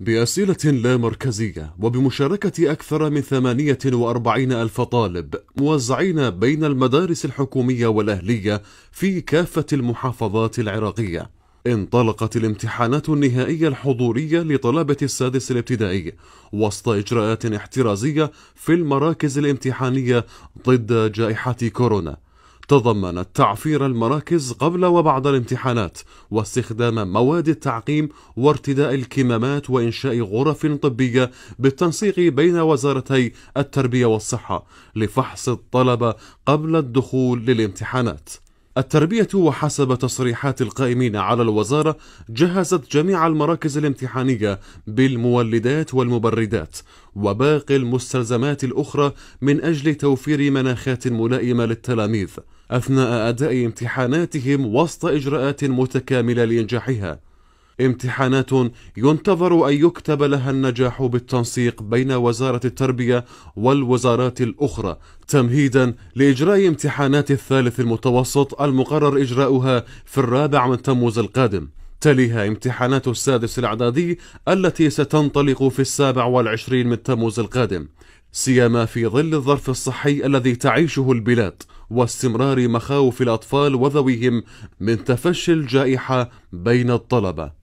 بأسئلة لا مركزية وبمشاركة أكثر من 48 ألف طالب موزعين بين المدارس الحكومية والأهلية في كافة المحافظات العراقية انطلقت الامتحانات النهائية الحضورية لطلبة السادس الابتدائي وسط إجراءات احترازية في المراكز الامتحانية ضد جائحة كورونا تضمنت تعفير المراكز قبل وبعد الامتحانات واستخدام مواد التعقيم وارتداء الكمامات وإنشاء غرف طبية بالتنسيق بين وزارتي التربية والصحة لفحص الطلبة قبل الدخول للامتحانات التربية وحسب تصريحات القائمين على الوزارة جهزت جميع المراكز الامتحانية بالمولدات والمبردات وباقي المستلزمات الأخرى من أجل توفير مناخات ملائمة للتلاميذ أثناء أداء امتحاناتهم وسط إجراءات متكاملة لإنجاحها امتحانات ينتظر أن يكتب لها النجاح بالتنسيق بين وزارة التربية والوزارات الأخرى تمهيدا لإجراء امتحانات الثالث المتوسط المقرر إجراؤها في الرابع من تموز القادم تليها امتحانات السادس الإعدادي التي ستنطلق في السابع والعشرين من تموز القادم سيما في ظل الظرف الصحي الذي تعيشه البلاد واستمرار مخاوف الأطفال وذويهم من تفشي الجائحة بين الطلبة